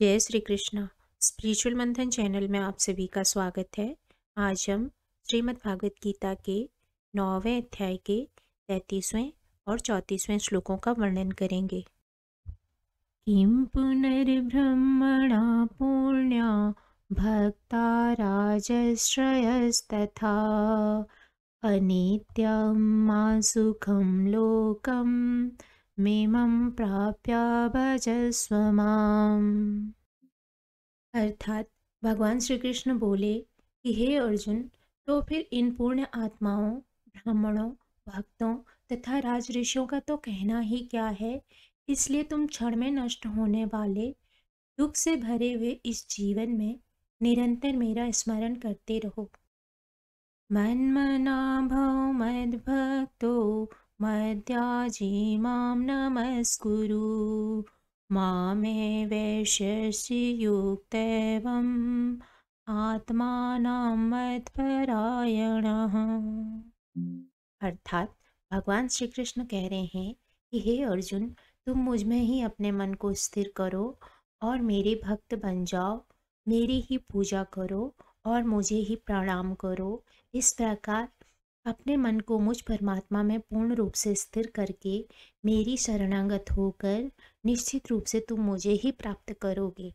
जय Shri Krishna spiritual Manthan channel में आप सभी का स्वागत है आज हम श्रीमद् भागवत गीता के नौवें अध्याय के तैतीसवें और चौंतीसवें श्लोकों का वर्णन करेंगे किम पुनर्ब्रह्मणा पुण्य भक्ता राजश्रयस्तथा अनित्यम सुखम लोकम मेमं प्राप्या भजस्व अर्थात भगवान श्री कृष्ण बोले कि हे अर्जुन तो फिर इन पूर्ण आत्माओं ब्राह्मणों भक्तों तथा राज ऋषियों का तो कहना ही क्या है इसलिए तुम क्षण में नष्ट होने वाले दुख से भरे हुए इस जीवन में निरंतर मेरा स्मरण करते रहो मन मना भक्तो मद्याजी मां नमस्कुरु मामे वैश्यस्युक्तैवम् आत्मानां मत्परायणः अर्थात भगवान श्री कृष्ण कह रहे हैं कि हे अर्जुन तुम मुझ में ही अपने मन को स्थिर करो और मेरे भक्त बन जाओ मेरी ही पूजा करो और मुझे ही प्रणाम करो इस प्रकार अपने मन को मुझ परमात्मा में पूर्ण रूप से स्थिर करके मेरी शरणागत होकर निश्चित रूप से तुम मुझे ही प्राप्त करोगे